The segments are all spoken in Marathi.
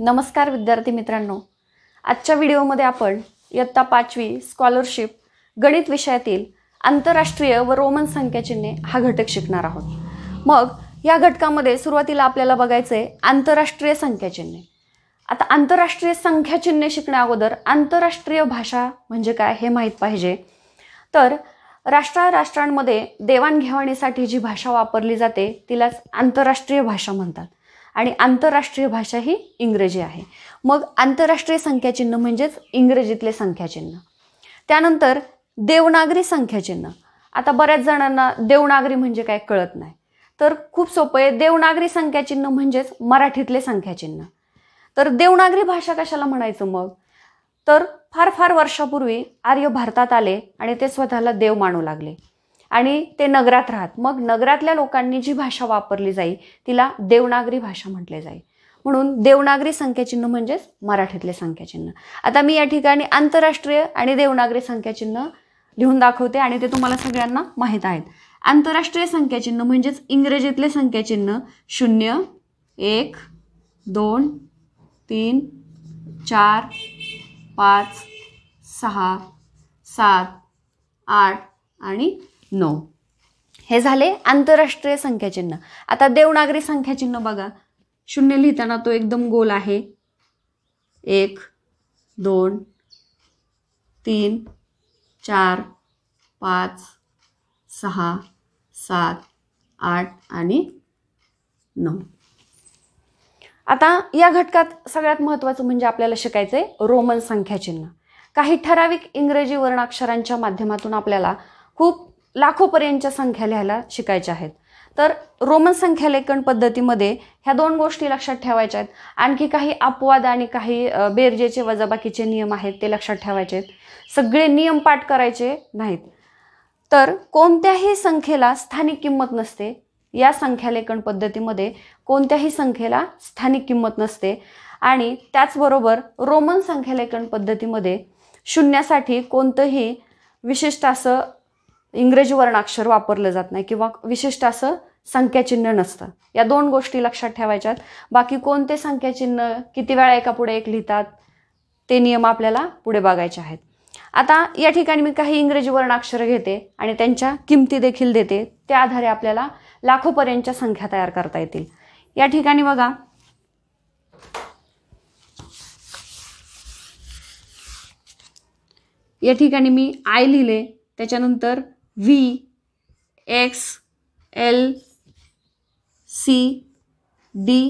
नमस्कार विद्यार्थी मित्रांनो आजच्या व्हिडिओमध्ये आपण इयत्ता पाचवी स्कॉलरशिप गणित विषयातील आंतरराष्ट्रीय व रोमन संख्याचिन्हे हा घटक शिकणार आहोत मग या घटकामध्ये सुरुवातीला आपल्याला आहे आंतरराष्ट्रीय संख्याचिन्हे आता आंतरराष्ट्रीय संख्याचिन्हे शिकण्या अगोदर आंतरराष्ट्रीय भाषा म्हणजे काय हे माहीत पाहिजे तर राष्ट्रा राष्ट्रांमध्ये देवाणघेवाणीसाठी जी भाषा वापरली जाते तिलाच आंतरराष्ट्रीय भाषा म्हणतात आणि आंतरराष्ट्रीय भाषा ही इंग्रजी आहे मग आंतरराष्ट्रीय संख्याचिन्ह म्हणजेच इंग्रजीतले संख्याचिन्ह त्यानंतर देवनागरी संख्याचिन्ह आता बऱ्याच जणांना देवनागरी म्हणजे काय कळत नाही तर खूप सोपं आहे देवनागरी संख्याचिन्ह म्हणजेच मराठीतले संख्याचिन्ह तर देवनागरी भाषा कशाला म्हणायचं मग तर फार फार वर्षापूर्वी आर्य भारतात आले आणि ते स्वतःला देव मानू लागले आणि ते नगरात राहत मग नगरातल्या लोकांनी जी भाषा वापरली जाई तिला देवनागरी भाषा म्हटले जाई म्हणून देवनागरी संख्याचिन्ह म्हणजेच मराठीतले संख्याचिन्ह आता मी या ठिकाणी आंतरराष्ट्रीय आणि देवनागरी संख्याचिन्ह लिहून दाखवते आणि ते तुम्हाला सगळ्यांना माहीत आहेत आंतरराष्ट्रीय संख्याचिन्ह म्हणजेच इंग्रजीतले संख्याचिन्ह शून्य एक दोन तीन चार पाच सहा सात आठ आणि नऊ हे झाले आंतरराष्ट्रीय संख्याचिन्ह आता देवनागरी संख्याचिन्ह बघा शून्य लिहिताना तो एकदम गोल आहे एक दोन तीन चार पाच सहा सात आठ आणि नऊ आता या घटकात सगळ्यात महत्त्वाचं म्हणजे आपल्याला शिकायचं आहे रोमन संख्याचिन्ह काही ठराविक इंग्रजी वर्णाक्षरांच्या माध्यमातून आपल्याला खूप लाखोपर्यंतच्या संख्या लिहायला शिकायच्या आहेत तर रोमन संख्यालेखन पद्धतीमध्ये ह्या दोन गोष्टी लक्षात ठेवायच्या आहेत आणखी काही अपवाद आणि काही बेरजेचे वजाबाकीचे नियम आहेत ते लक्षात ठेवायचे आहेत सगळे नियम पाठ करायचे नाहीत तर कोणत्याही संख्येला स्थानिक किंमत नसते या संख्यालेखन पद्धतीमध्ये कोणत्याही संख्येला स्थानिक किंमत नसते आणि त्याचबरोबर रोमन संख्यालेखन पद्धतीमध्ये शून्यासाठी कोणतंही विशिष्ट असं इंग्रजी वर्णाक्षर वापरलं जात नाही किंवा विशिष्ट असं संख्याचिन्ह नसतं या दोन गोष्टी लक्षात ठेवायच्यात बाकी कोणते संख्याचिन्ह किती वेळा एका पुढे एक लिहितात ते नियम आपल्याला पुढे बघायचे आहेत आता या ठिकाणी मी काही इंग्रजी वर्णाक्षरं घेते आणि त्यांच्या किमती देखील देते त्या आधारे आपल्याला लाखोपर्यंतच्या संख्या तयार करता येतील या ठिकाणी बघा या ठिकाणी मी आय लिहिले त्याच्यानंतर V X L C D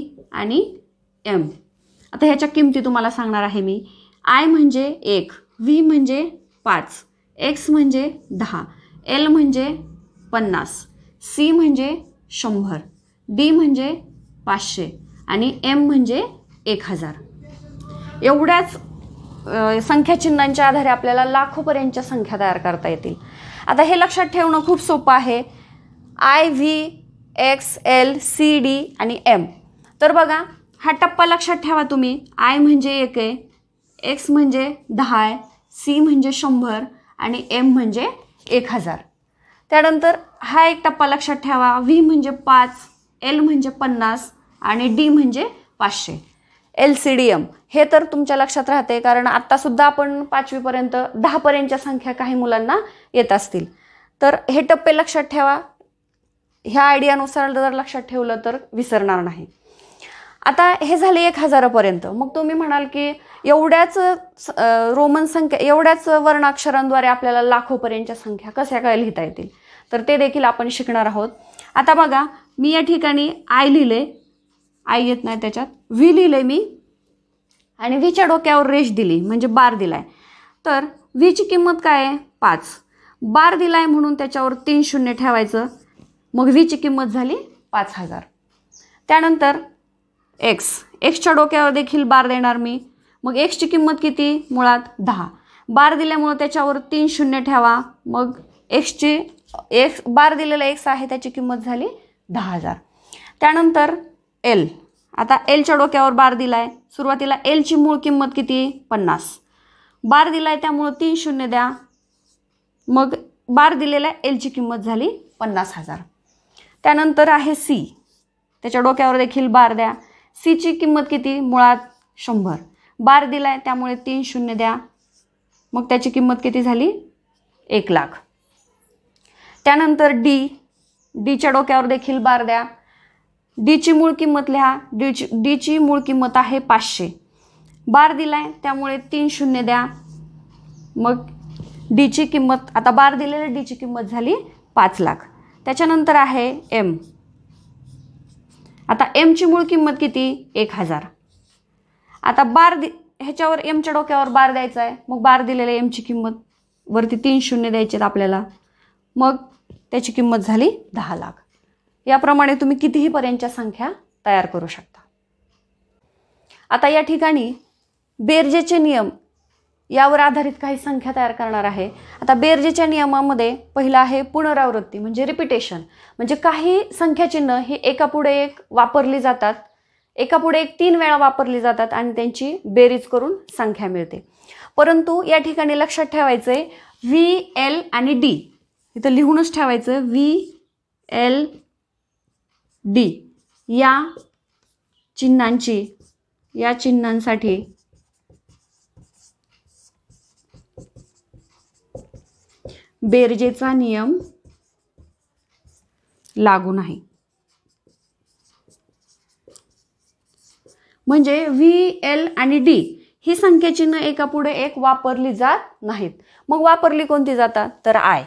आणि एम आता ह्याच्या किमती तुम्हाला सांगणार आहे मी आय म्हणजे एक व्ही म्हणजे पाच एक्स म्हणजे दहा एल म्हणजे पन्नास सी म्हणजे शंभर डी म्हणजे पाचशे आणि एम म्हणजे एक हजार एवढ्याच संख्याचिन्हांच्या आधारे आपल्याला लाखोपर्यंतच्या संख्या तयार करता येतील आता हे लक्षात ठेवणं खूप सोपं आहे I V X L C D आणि एम तर बघा हा टप्पा लक्षात ठेवा तुम्ही आय म्हणजे एक आहे एक्स म्हणजे दहा आहे सी म्हणजे शंभर आणि एम म्हणजे एक हजार त्यानंतर हा एक टप्पा लक्षात ठेवा व्ही म्हणजे पाच एल म्हणजे पन्नास आणि डी म्हणजे पाचशे एल सी डी एम हे तर तुमच्या लक्षात राहते कारण आत्तासुद्धा आपण पाचवीपर्यंत दहापर्यंतच्या संख्या काही मुलांना येत असतील तर हे टप्पे लक्षात ठेवा ह्या आयडियानुसार जर लक्षात ठेवलं तर विसरणार नाही आता हे झाले एक हजारापर्यंत मग तुम्ही म्हणाल की एवढ्याच रोमन संख्या एवढ्याच वर्णाक्षरांद्वारे आपल्याला लाखोपर्यंतच्या संख्या कशा काय लिहिता येतील तर ते देखील आपण शिकणार आहोत आता बघा मी या ठिकाणी आय लिहिले आय येत नाही त्याच्यात व्ही लिहिले मी आणि व्हीच्या डोक्यावर रेश दिली म्हणजे बार दिला तर व्हीची किंमत काय आहे पाच बार दिलाय म्हणून त्याच्यावर तीन शून्य ठेवायचं मग व्हीची किंमत झाली पाच हजार त्यानंतर एक्स एक्सच्या डोक्यावर देखील बार देणार मी मग एक्सची किंमत किती मुळात दहा बार दिल्यामुळं त्याच्यावर तीन शून्य ठेवा मग एक्सची एक्स बार दिलेला एक्स आहे त्याची किंमत झाली दहा हजार त्यानंतर एल आता एलच्या डोक्यावर बार दिलाय सुरुवातीला एलची मूळ किंमत किती पन्नास बार दिला आहे त्यामुळं तीन शून्य द्या मग बार दिलेल्या एलची किंमत झाली पन्नास हजार त्यानंतर आहे सी त्याच्या डोक्यावर देखील बार द्या सीची किंमत किती मुळात शंभर बार दिला आहे त्यामुळे तीन शून्य द्या मग त्याची किंमत किती झाली एक लाख त्यानंतर डी डीच्या डोक्यावर देखील बार द्या डीची मूळ किंमत लिहा डीची डीची मूळ किंमत आहे पाचशे बार दिला त्यामुळे तीन शून्य द्या मग डीची किंमत आता बार दिलेल्या डीची किंमत झाली पाच लाख त्याच्यानंतर आहे एम आता एमची मूळ किंमत किती एक हजार आता बार दि ह्याच्यावर एमच्या डोक्यावर बार द्यायचा आहे मग बार दिलेल्या एमची किंमत वरती तीन शून्य द्यायचे आहेत आपल्याला मग त्याची किंमत झाली दहा लाख याप्रमाणे तुम्ही कितीही पर्यंतच्या संख्या तयार करू शकता आता या ठिकाणी बेरजेचे नियम यावर आधारित काही संख्या तयार करणार आहे आता बेरजेच्या नियमामध्ये पहिलं आहे पुनरावृत्ती म्हणजे रिपिटेशन म्हणजे काही संख्याचिन्ह ही एकापुढे एक वापरली जातात एकापुढे एक तीन वेळा वापरली जातात आणि त्यांची बेरीज करून संख्या मिळते परंतु या ठिकाणी लक्षात ठेवायचं आहे व्ही एल आणि डी इथं लिहूनच ठेवायचं व्ही एल डी या चिन्हांची या चिन्हांसाठी बेरजेचा नियम लागू नाही म्हणजे व्ही एल आणि डी ही संख्याचिन्ह एकापुढे एक वापरली जात नाहीत मग वापरली कोणती जातात तर आय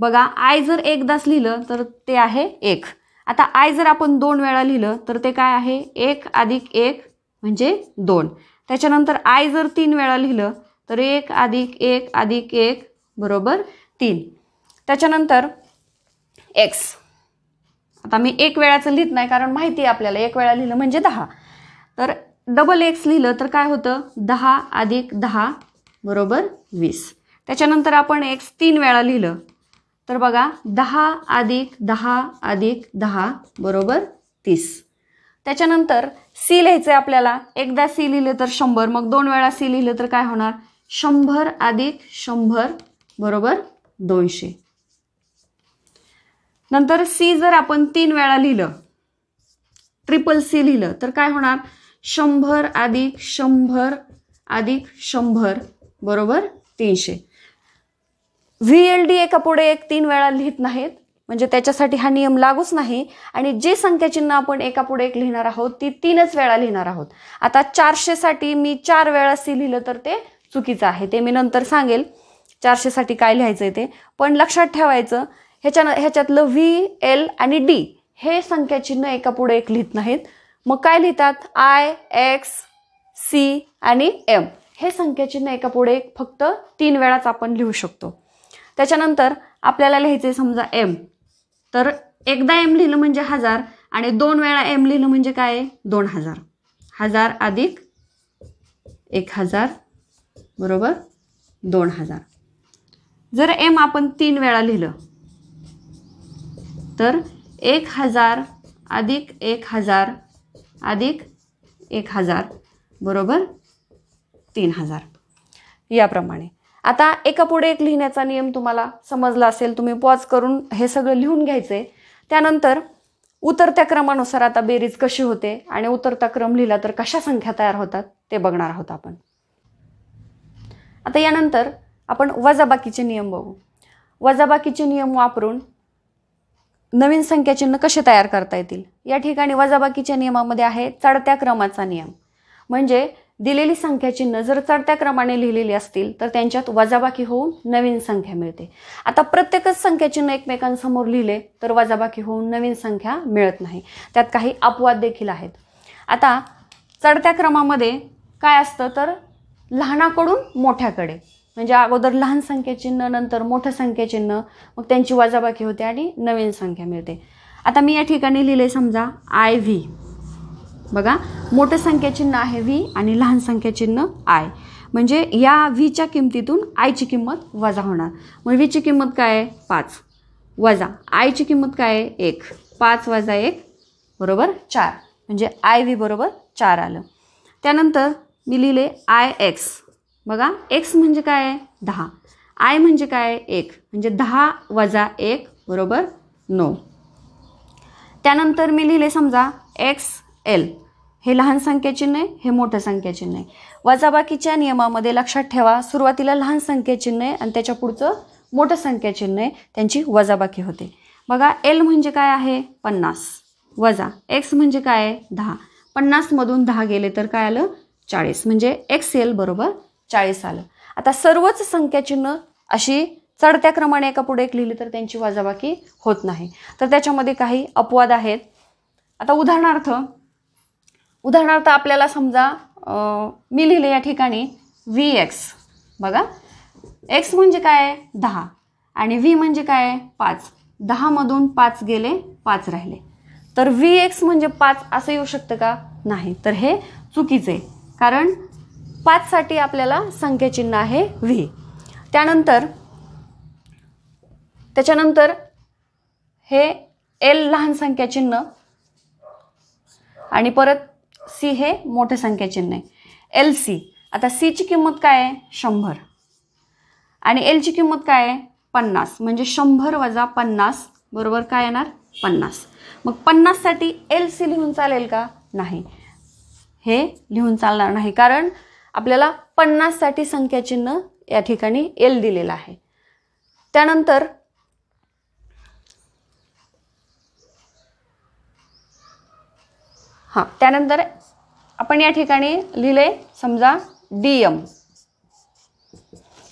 बघा आय जर एकदाच लिहिलं तर ते आहे एक आता आय जर आपण दोन वेळा लिहिलं तर ते काय आहे एक अधिक एक म्हणजे दोन त्याच्यानंतर आय जर तीन वेळा लिहिलं तर एक अधिक एक अधिक एक बरोबर तीन त्याच्यानंतर एक्स आता मी एक वेळाचं लिहित नाही कारण माहिती आहे आपल्याला एक वेळा लिहिलं म्हणजे दहा तर डबल एक्स लिहिलं तर काय होतं दहा अधिक दहा बरोबर वीस त्याच्यानंतर आपण एक्स तीन वेळा लिहिलं तर बघा दहा अधिक दहा अधिक दहा बरोबर तीस त्याच्यानंतर सी लिहायचं आहे आपल्याला एकदा सी लिहिलं तर शंभर मग दोन वेळा सी लिहिलं तर काय होणार शंभर अधिक शंभर बरोबर दोनशे नंतर सी जर आपण तीन वेळा लिहिलं ट्रिपल सी लिहिलं तर काय होणार शंभर अधिक शंभर अधिक शंभर बरोबर तीनशे व्ही एल डी एका पुढे एक तीन वेळा लिहित नाहीत म्हणजे त्याच्यासाठी हा नियम लागूच नाही आणि जे संख्याचिन्ह आपण एका पुढे एक लिहिणार आहोत ती तीनच वेळा लिहिणार आहोत आता चारशेसाठी मी चार वेळा सी लिहिलं तर ते चुकीचं आहे ते मी नंतर सांगेल चारशेसाठी काय लिहायचं आहे ते पण लक्षात ठेवायचं ह्याच्यानं ह्याच्यातलं व्ही एल आणि डी हे संख्याचिन्ह एका पुढे एक लिहित नाहीत मग काय लिहितात आय एक्स सी आणि एम हे संख्याचिन्ह एका पुढे एक फक्त तीन वेळाच आपण लिहू शकतो त्याच्यानंतर आपल्याला लिहायचं आहे समजा एम तर एकदा एम लिहिलं म्हणजे हजार आणि दोन वेळा एम लिहिलं म्हणजे काय दोन हजार हजार अधिक एक हजार बरोबर दोन हजार जर एम आपण तीन वेळा लिहिलं तर एक हजार अधिक एक हजार अधिक एक हजार बरोबर तीन हजार याप्रमाणे आता एकापुढे एक लिहिण्याचा नियम तुम्हाला समजला असेल तुम्ही पॉज करून हे सगळं लिहून घ्यायचं आहे त्यानंतर उतरत्या क्रमानुसार आता बेरीज कशी होते आणि उतरता क्रम लिहिला तर कशा संख्या तयार होतात ते बघणार आहोत आपण आता यानंतर आपण वजाबाकीचे नियम बघू वजाबाकीचे नियम वापरून नवीन संख्याचिन्ह कसे तयार करता येतील या ठिकाणी वजाबाकीच्या नियमामध्ये आहे चढत्या क्रमाचा नियम म्हणजे दिलेली संख्याचिन्ह जर चढत्या क्रमाने लिहिलेली असतील तर त्यांच्यात वजाबाकी होऊन नवीन संख्या मिळते आता प्रत्येकच संख्याचिन्ह एकमेकांसमोर लिहिले तर वजाबाकी होऊन नवीन संख्या मिळत नाही त्यात काही अपवाद देखील आहेत आता चढत्या क्रमामध्ये काय असतं तर लहानाकडून मोठ्याकडे म्हणजे अगोदर लहान संख्या चिन्ह नंतर मोठं संख्याचिन्ह मग त्यांची वजाबाकी होते आणि नवीन संख्या मिळते आता मी या ठिकाणी लिहिले समजा आय व्ही बघा मोठं चिन्ह आहे व्ही आणि लहान संख्या चिन्ह आय म्हणजे या व्हीच्या किमतीतून आयची किंमत वजा होणार मग व्हीची किंमत काय आहे पाच वजा आयची किंमत काय आहे एक पाच वजा एक बरोबर चार म्हणजे आय व्ही बरोबर चार आलं त्यानंतर मी लिहिले आय एक्स बघा एक्स म्हणजे काय आहे दहा आय म्हणजे काय एक म्हणजे दहा वजा एक बरोबर नऊ त्यानंतर मी लिहिले समजा एक्स एल हे लहान संख्याचिन्ह आहे हे मोठं संख्याचिन्ह आहे वजाबाकीच्या नियमामध्ये लक्षात ठेवा सुरुवातीला लहान संख्याचिन्ह आहे आणि त्याच्या पुढचं मोठं संख्याचिन्ह आहे त्यांची वजाबाकी होते बघा एल म्हणजे काय आहे पन्नास वजा एक्स म्हणजे काय आहे दहा पन्नासमधून दहा गेले तर काय आलं चाळीस म्हणजे एक्स एल बरोबर चाळीस आलं आता सर्वच संख्या चिन्ह अशी चढत्या क्रमाने एका पुढे एक लिहिली तर त्यांची वाजाबाकी होत नाही तर त्याच्यामध्ये काही अपवाद आहेत आता उदाहरणार्थ उदाहरणार्थ आपल्याला समजा मी लिहिले या ठिकाणी व्ही एक्स बघा एक्स म्हणजे काय आहे दहा आणि व्ही म्हणजे काय आहे पाच दहामधून पाच गेले पाच राहिले तर व्ही एक्स म्हणजे पाच असं येऊ शकतं का नाही तर हे चुकीचे कारण पाचसाठी आपल्याला संख्याचिन्ह आहे व्ही त्यानंतर त्याच्यानंतर हे एल लहान संख्याचिन्ह आणि परत सी हे मोठे संख्याचिन्ह आहे एल सी आता सीची किंमत काय आहे शंभर आणि एलची किंमत काय आहे पन्नास म्हणजे शंभर वजा पन्नास बरोबर काय येणार पन्नास मग पन्नाससाठी एल सी लिहून चालेल का नाही हे लिहून चालणार नाही कारण आपल्याला पन्नाससाठी चिन्ह या ठिकाणी एल दिलेलं आहे त्यानंतर हां त्यानंतर आपण या ठिकाणी लिहिले समजा डी एम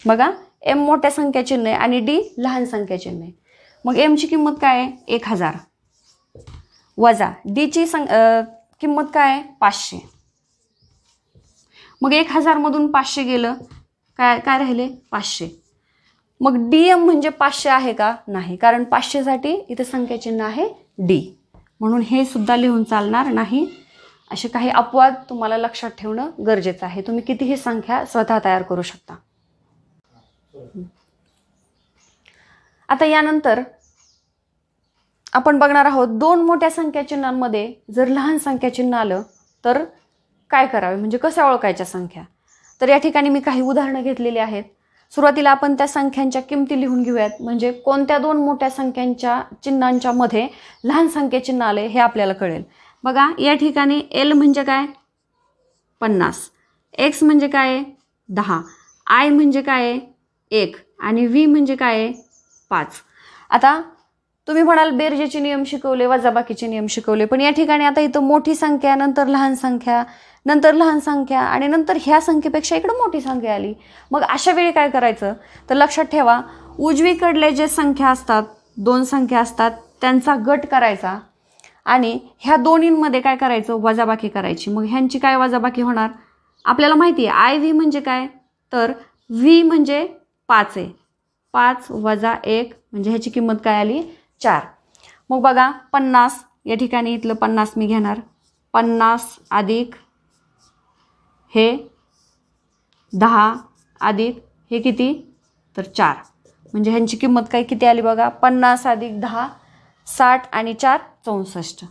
बघा एम मोठ्या चिन्ह आहे आणि डी लहान संख्या चिन्ह आहे मग एमची किंमत काय आहे एक हजार वजा डीची सं किंमत काय आहे पाचशे मग एक हजारमधून पाचशे गेलं काय काय राहिले पाचशे मग डी एम म्हणजे पाचशे आहे का नाही कारण पाचशेसाठी इथे संख्याचिन्ह आहे डी म्हणून हे सुद्धा लिहून चालणार नाही असे काही अपवाद तुम्हाला लक्षात ठेवणं गरजेचं आहे तुम्ही कितीही संख्या स्वतः तयार करू शकता आता यानंतर आपण बघणार आहोत दोन मोठ्या संख्या चिन्हांमध्ये जर लहान संख्याचिन्ह आलं तर काय करावे म्हणजे कशा ओळखायच्या संख्या तर या ठिकाणी मी काही उदाहरणं घेतलेली आहेत सुरुवातीला आपण त्या संख्यांच्या किमती लिहून घेऊयात म्हणजे कोणत्या दोन मोठ्या संख्यांच्या चिन्हांच्या मध्ये लहान संख्येचिन्ह आले हे आपल्याला कळेल बघा या ठिकाणी एल म्हणजे काय पन्नास एक्स म्हणजे काय दहा आय म्हणजे काय आहे एक आणि व्ही म्हणजे काय आहे पाच आता तुम्ही म्हणाल बेरजेचे नियम शिकवले वजाबाकीचे नियम शिकवले पण या ठिकाणी आता इथं मोठी संख्या नंतर लहान संख्या नंतर लहान संख्या आणि नंतर ह्या संख्येपेक्षा इकडं मोठी संख्या आली मग अशा वेळी काय करायचं तर लक्षात ठेवा उजवीकडले जे संख्या असतात दोन संख्या असतात त्यांचा गट करायचा आणि ह्या दोन्हींमध्ये काय करायचं वजाबाकी करायची मग ह्यांची काय वजाबाकी होणार आपल्याला माहिती आहे आय व्ही म्हणजे काय तर व्ही म्हणजे पाच आहे पाच वजा एक म्हणजे ह्याची किंमत काय आली चार मग बघा पन्नास या ठिकाणी इथलं पन्नास मी घेणार पन्नास अधिक हे दहा अधिक हे किती तर चार म्हणजे ह्यांची किंमत काय किती आली बघा पन्नास अधिक दहा साठ आणि चार चौसष्ट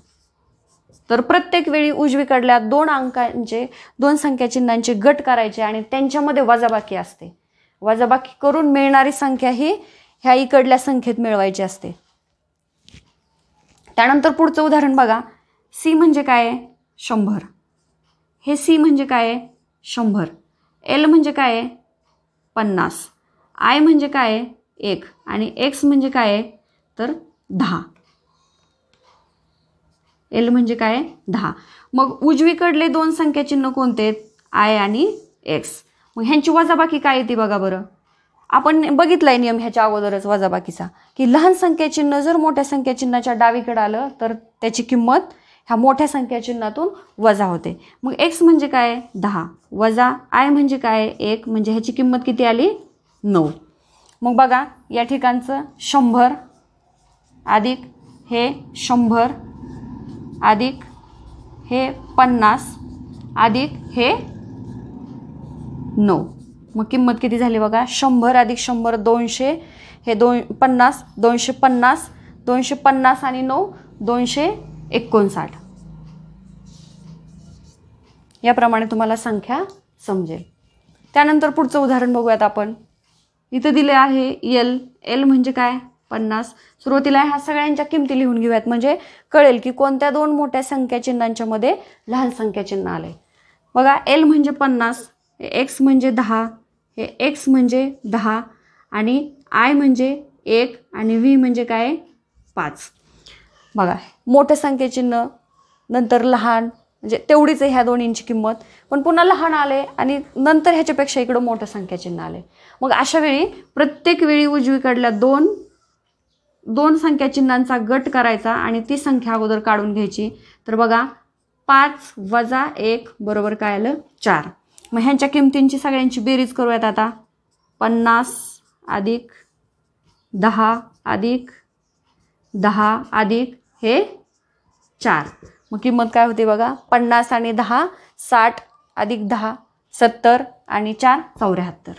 तर प्रत्येक वेळी उजवीकडल्या दोन अंकांचे दोन संख्याचिन्हांचे गट करायचे आणि त्यांच्यामध्ये वजाबाकी असते वजाबाकी करून मिळणारी संख्या ही ह्या इकडल्या संख्येत मिळवायची असते त्यानंतर पुढचं उदाहरण बघा सी म्हणजे काय आहे शंभर हे सी म्हणजे काय आहे शंभर एल म्हणजे काय आहे पन्नास आय म्हणजे काय आहे एक आणि एक्स म्हणजे काय आहे तर दहा एल म्हणजे काय दहा मग उजवीकडले दोन संख्या चिन्ह कोणते आहेत आय आणि एक्स मग ह्यांची वजाबाकी काय येते बघा बरं आपण बघितलाय नियम ह्याच्या अगोदरच वजाबाकीचा की लहान संख्या चिन्ह जर मोठ्या संख्या चिन्हाच्या डावीकडे आलं तर त्याची किंमत ह्या मोठ्या संख्या चिन्हातून वजा होते मग एक्स म्हणजे काय दहा वजा आय म्हणजे काय एक म्हणजे ह्याची किंमत किती आली नऊ मग बघा या ठिकाणचं शंभर अधिक हे शंभर अधिक हे पन्नास अधिक हे नऊ मग किंमत किती झाली बघा शंभर अधिक शंभर दोनशे हे दोन पन्नास दोनशे पन्नास दोनशे पन्नास आणि नऊ दोनशे एकोणसाठ याप्रमाणे तुम्हाला संख्या समजेल त्यानंतर पुढचं उदाहरण बघूयात आपण इथं दिले आहे एल एल म्हणजे काय पन्नास सुरुवातीला ह्या सगळ्यांच्या किमती लिहून घेऊयात म्हणजे कळेल की कोणत्या दोन मोठ्या संख्या चिन्हांच्या मध्ये लहान संख्या चिन्ह आले बघा एल म्हणजे पन्नास एक्स म्हणजे दहा हे एक्स म्हणजे दहा आणि आय म्हणजे एक आणि व्ही म्हणजे काय पाच बघा मोठं संख्येचिन्ह नंतर लहान म्हणजे तेवढीच आहे ह्या दोन्हींची किंमत पण पुन्हा लहान आले आणि नंतर ह्याच्यापेक्षा इकडं मोठं संख्याचिन्ह आले मग अशा वेळी प्रत्येक वेळी उजवीकडल्या दोन दोन संख्याचिन्हांचा गट करायचा आणि ती संख्या अगोदर काढून घ्यायची तर बघा पाच वजा एक बरोबर काय आलं चार मग ह्यांच्या किमतींची सगळ्यांची बेरीज करूयात आता पन्नास अधिक दहा अधिक दहा अधिक हे चार मग किंमत काय होती बघा पन्नास आणि दहा साठ अधिक दहा सत्तर आणि चार चौऱ्याहत्तर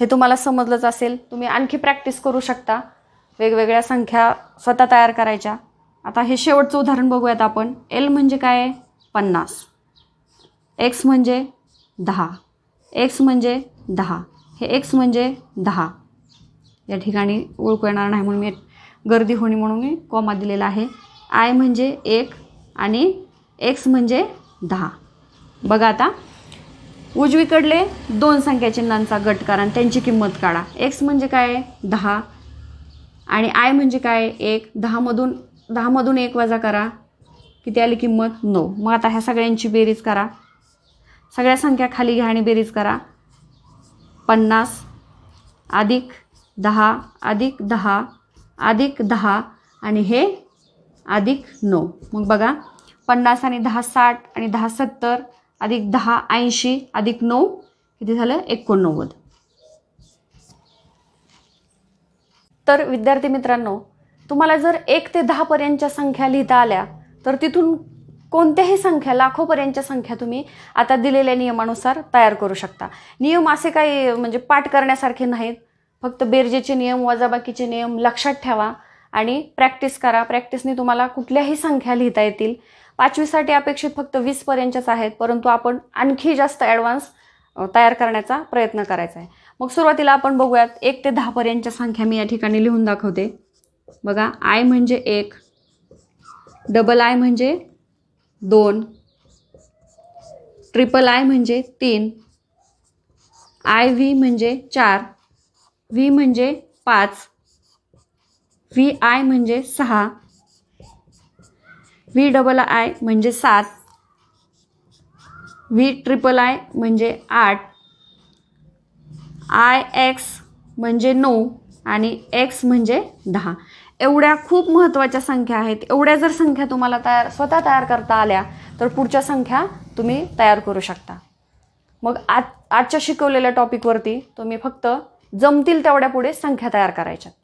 हे तुम्हाला समजलंच असेल तुम्ही आणखी प्रॅक्टिस करू शकता वेगवेगळ्या संख्या स्वतः तयार करायच्या आता हे शेवटचं उदाहरण बघूयात आपण एल म्हणजे काय पन्नास एक्स म्हणजे दहा एक्स म्हणजे दहा हे एक्स म्हणजे दहा या ठिकाणी ओळखू येणार नाही म्हणून मी गर्दी होणे म्हणून मी कॉमा दिलेला आहे आय म्हणजे एक आणि एक्स म्हणजे दहा बघा आता उजवीकडले दोन संख्या चिन्हांचा गट करा आणि त्यांची किंमत काढा एक्स म्हणजे काय दहा आणि आय म्हणजे काय एक दहामधून दहामधून एक वजा करा किती आली किंमत नऊ मग आता ह्या सगळ्यांची बेरीज करा सगळ्या संख्या खाली घ्या आणि बेरीज करा पन्नास अधिक दहा अधिक दहा अधिक दहा आणि हे अधिक नऊ मग बघा पन्नास आणि दहा साठ आणि दहा सत्तर अधिक दहा ऐंशी अधिक नऊ किती झालं एकोणनव्वद तर विद्यार्थी मित्रांनो तुम्हाला जर एक ते दहापर्यंतच्या संख्या लिहिता आल्या तर तिथून कोणत्याही संख्या लाखोपर्यंतच्या संख्या तुम्ही आता दिलेल्या नियमानुसार तयार करू शकता नियम असे काही म्हणजे पाठ करण्यासारखे नाहीत फक्त बेरजेचे नियम वजाबाकीचे नियम लक्षात ठेवा आणि प्रॅक्टिस करा प्रॅक्टिसने तुम्हाला कुठल्याही संख्या लिहिता येतील पाचवीसाठी अपेक्षित फक्त वीसपर्यंतच्याच आहेत परंतु आपण आणखी जास्त ॲडव्हान्स तयार करण्याचा प्रयत्न करायचा आहे मग सुरुवातीला आपण बघूयात एक ते दहापर्यंतच्या संख्या मी या ठिकाणी लिहून दाखवते बघा आय म्हणजे एक डबल आय म्हणजे दोन ट्रिपल आय म्हणजे तीन आय व्ही म्हणजे चार व्ही म्हणजे पाच व्ही आय म्हणजे सहा व्ही डबल आय म्हणजे सात व्ही ट्रिपल आय म्हणजे आठ आय एक्स म्हणजे नऊ आणि एक्स म्हणजे दहा एवढ्या खूप महत्त्वाच्या संख्या आहेत एवढ्या जर संख्या तुम्हाला तयार स्वतः तयार करता आल्या तर पुढच्या संख्या तुम्ही तयार करू शकता मग आज आजच्या शिकवलेल्या टॉपिकवरती तुम्ही फक्त जमतील तेवढ्या पुढे संख्या तयार करायच्या